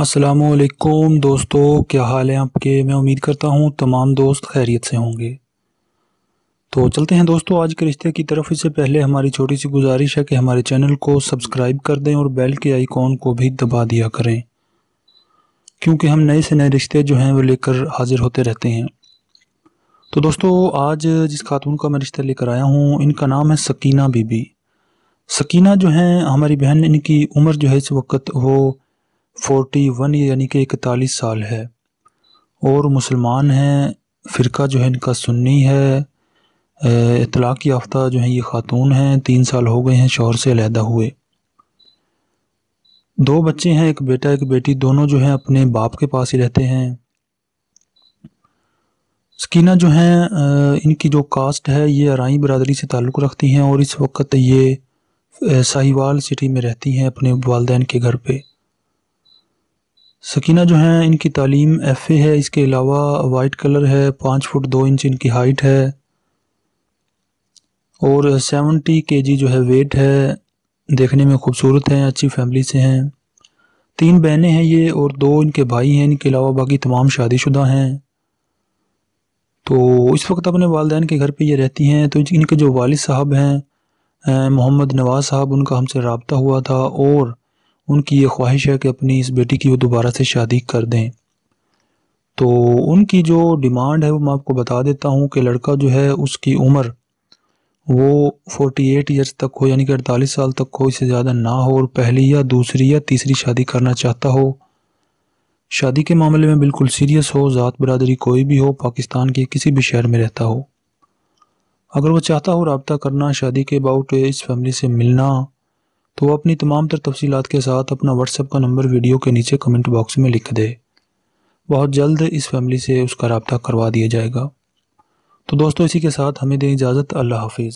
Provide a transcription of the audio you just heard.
असलकुम दोस्तों क्या हाल है आपके मैं उम्मीद करता हूँ तमाम दोस्त खैरियत से होंगे तो चलते हैं दोस्तों आज के रिश्ते की तरफ इससे पहले हमारी छोटी सी गुजारिश है कि हमारे चैनल को सब्सक्राइब कर दें और बेल के आइकॉन को भी दबा दिया करें क्योंकि हम नए से नए रिश्ते जो हैं वो लेकर हाजिर होते रहते हैं तो दोस्तों आज जिस खातून का मैं रिश्ता लेकर आया हूँ इनका नाम है सकीना बीबी सकीना जो हैं हमारी बहन इनकी उम्र जो है इस वक्त वो फोर्टी वन यानी कि इकतालीस साल है और मुसलमान हैं फ़िरका जो है इनका सुन्नी है इतलाक़ याफ्ता जो हैं ये ख़ातून हैं तीन साल हो गए हैं शोहर से अलहदा हुए दो बच्चे हैं एक बेटा एक बेटी दोनों जो हैं अपने बाप के पास ही रहते हैं स्कीना जो हैं इनकी जो कास्ट है ये आरई बरदरी से ताल्लुक़ रखती हैं और इस वक्त ये साहिवाल सिटी में रहती हैं अपने वालदेन के घर पर सकीना जो है इनकी तालीम एफ़ ए है इसके अलावा वाइट कलर है पाँच फुट दो इंच इनकी हाइट है और सेवेंटी के जी जो है वेट है देखने में खूबसूरत हैं अच्छी फैमिली से हैं तीन बहनें हैं ये और दो इनके भाई हैं इनके अलावा बाकी तमाम शादीशुदा हैं तो इस वक्त अपने वालदेन के घर पे ये रहती हैं तो इनके जो वालिद साहब हैं मोहम्मद नवाज़ साहब उनका हमसे रबता हुआ था और उनकी ये ख्वाहिश है कि अपनी इस बेटी की वो दोबारा से शादी कर दें तो उनकी जो डिमांड है वो मैं आपको बता देता हूँ कि लड़का जो है उसकी उम्र वो 48 ईयर्स तक हो यानी कि अड़तालीस साल तक हो इससे ज़्यादा ना हो और पहली या दूसरी या तीसरी शादी करना चाहता हो शादी के मामले में बिल्कुल सीरियस हो ज़ात बरदरी कोई भी हो पाकिस्तान के किसी भी शहर में रहता हो अगर वो चाहता हो रबता करना शादी के अबाउट इस फैमिली से मिलना तो वह अपनी तमाम तर तफसीत के साथ अपना व्हाट्सएप का नंबर वीडियो के नीचे कमेंट बॉक्स में लिख दे बहुत जल्द इस फैमिली से उसका रबता करवा दिया जाएगा तो दोस्तों इसी के साथ हमें दें इजाज़त अल्लाह हाफिज़